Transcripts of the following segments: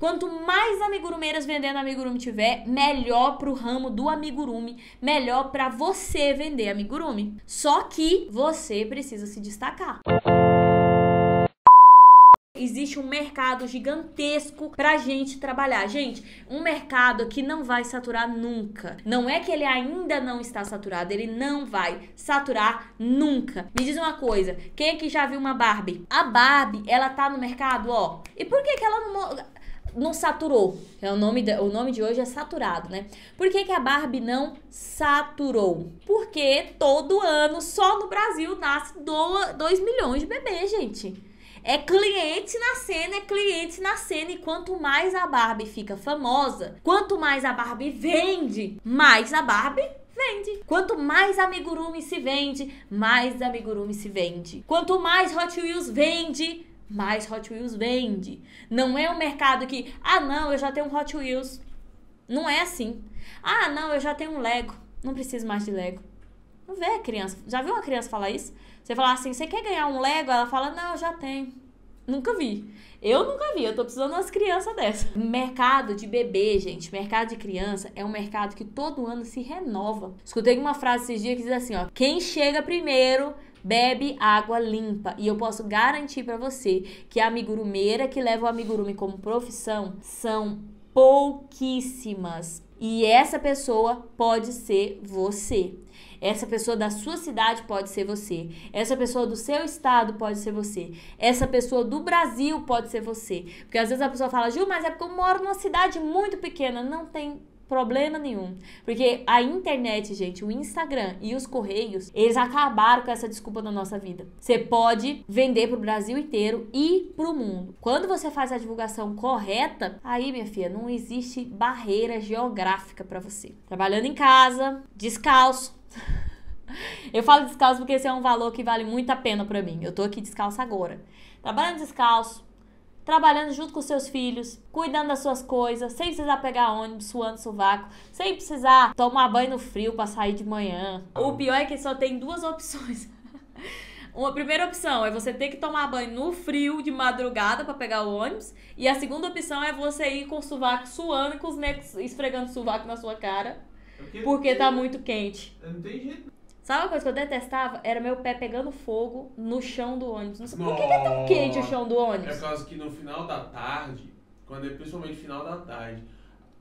Quanto mais amigurumeiras vendendo amigurumi tiver, melhor pro ramo do amigurumi, melhor para você vender amigurumi. Só que você precisa se destacar. Existe um mercado gigantesco pra gente trabalhar. Gente, um mercado que não vai saturar nunca. Não é que ele ainda não está saturado, ele não vai saturar nunca. Me diz uma coisa, quem aqui é já viu uma Barbie? A Barbie, ela tá no mercado, ó. E por que que ela não não saturou. É o nome de, o nome de hoje é saturado, né? Por que, que a Barbie não saturou? Porque todo ano só no Brasil nasce 2 milhões de bebês, gente. É cliente na cena, é cliente na cena. E quanto mais a Barbie fica famosa, quanto mais a Barbie vende, mais a Barbie vende. Quanto mais amigurumi se vende, mais amigurumi se vende. Quanto mais Hot Wheels vende, mas Hot Wheels vende. Não é um mercado que, ah, não, eu já tenho um Hot Wheels. Não é assim. Ah, não, eu já tenho um Lego. Não preciso mais de Lego. Não vê a criança. Já viu uma criança falar isso? Você falar assim, você quer ganhar um Lego? Ela fala, não, eu já tenho. Nunca vi. Eu nunca vi, eu tô precisando de umas crianças dessa. Mercado de bebê, gente, mercado de criança é um mercado que todo ano se renova. Escutei uma frase esses dias que diz assim, ó: quem chega primeiro Bebe água limpa. E eu posso garantir para você que a amigurumeira que leva o amigurumi como profissão são pouquíssimas. E essa pessoa pode ser você. Essa pessoa da sua cidade pode ser você. Essa pessoa do seu estado pode ser você. Essa pessoa do Brasil pode ser você. Porque às vezes a pessoa fala, Gil, mas é porque eu moro numa cidade muito pequena. Não tem problema nenhum. Porque a internet, gente, o Instagram e os correios, eles acabaram com essa desculpa da nossa vida. Você pode vender pro Brasil inteiro e pro mundo. Quando você faz a divulgação correta, aí, minha filha, não existe barreira geográfica para você. Trabalhando em casa, descalço, eu falo descalço porque esse é um valor que vale muito a pena para mim. Eu tô aqui descalço agora. Trabalhando descalço, trabalhando junto com seus filhos, cuidando das suas coisas, sem precisar pegar ônibus, suando sovaco, sem precisar tomar banho no frio para sair de manhã. O pior é que só tem duas opções. Uma primeira opção é você ter que tomar banho no frio de madrugada para pegar o ônibus. E a segunda opção é você ir com o sovaco suando e com os negros esfregando o sovaco na sua cara. É porque, porque tá muito quente. É, não tem jeito. Sabe uma coisa que eu detestava? Era meu pé pegando fogo no chão do ônibus. Não sei por que, que é tão quente o chão do ônibus. É por causa que no final da tarde, quando é principalmente final da tarde,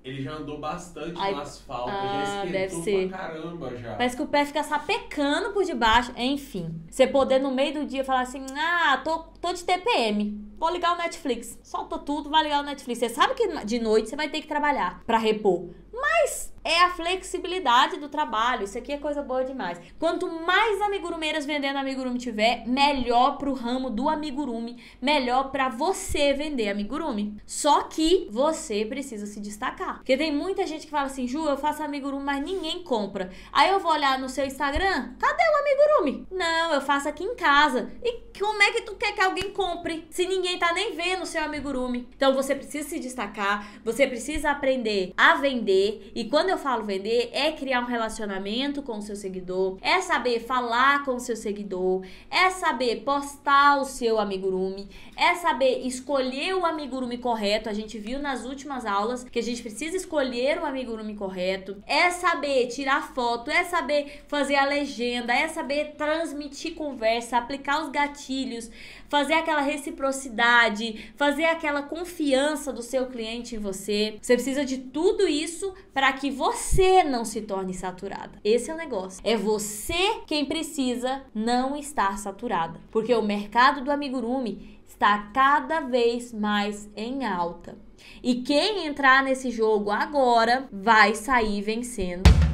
ele já andou bastante Ai, no asfalto, ah, já esquentou deve ser. pra caramba já. Parece que o pé fica sapecando por debaixo. Enfim, você poder no meio do dia falar assim, ah, tô, tô de TPM, vou ligar o Netflix. Solta tudo, vai ligar o Netflix. Você sabe que de noite você vai ter que trabalhar pra repor. Mas é a flexibilidade do trabalho. Isso aqui é coisa boa demais. Quanto mais amigurumeiras vendendo amigurumi tiver, melhor pro ramo do amigurumi, melhor para você vender amigurumi. Só que você precisa se destacar. Porque tem muita gente que fala assim, Ju, eu faço amigurumi, mas ninguém compra. Aí eu vou olhar no seu Instagram, cadê o amigurumi? Não, eu faço aqui em casa. E como é que tu quer que alguém compre se ninguém tá nem vendo o seu amigurumi? Então você precisa se destacar, você precisa aprender a vender. E quando eu falo vender, é criar um relacionamento com o seu seguidor, é saber falar com o seu seguidor, é saber postar o seu amigurumi, é saber escolher o amigurumi correto. A gente viu nas últimas aulas que a gente precisa escolher o amigurumi correto, é saber tirar foto, é saber fazer a legenda, é saber transmitir conversa, aplicar os gatilhos, fazer aquela reciprocidade, fazer aquela confiança do seu cliente em você. Você precisa de tudo isso para que você não se torne saturada. Esse é o negócio. É você quem precisa não estar saturada, porque o mercado do amigurumi está cada vez mais em alta. E quem entrar nesse jogo agora vai sair vencendo.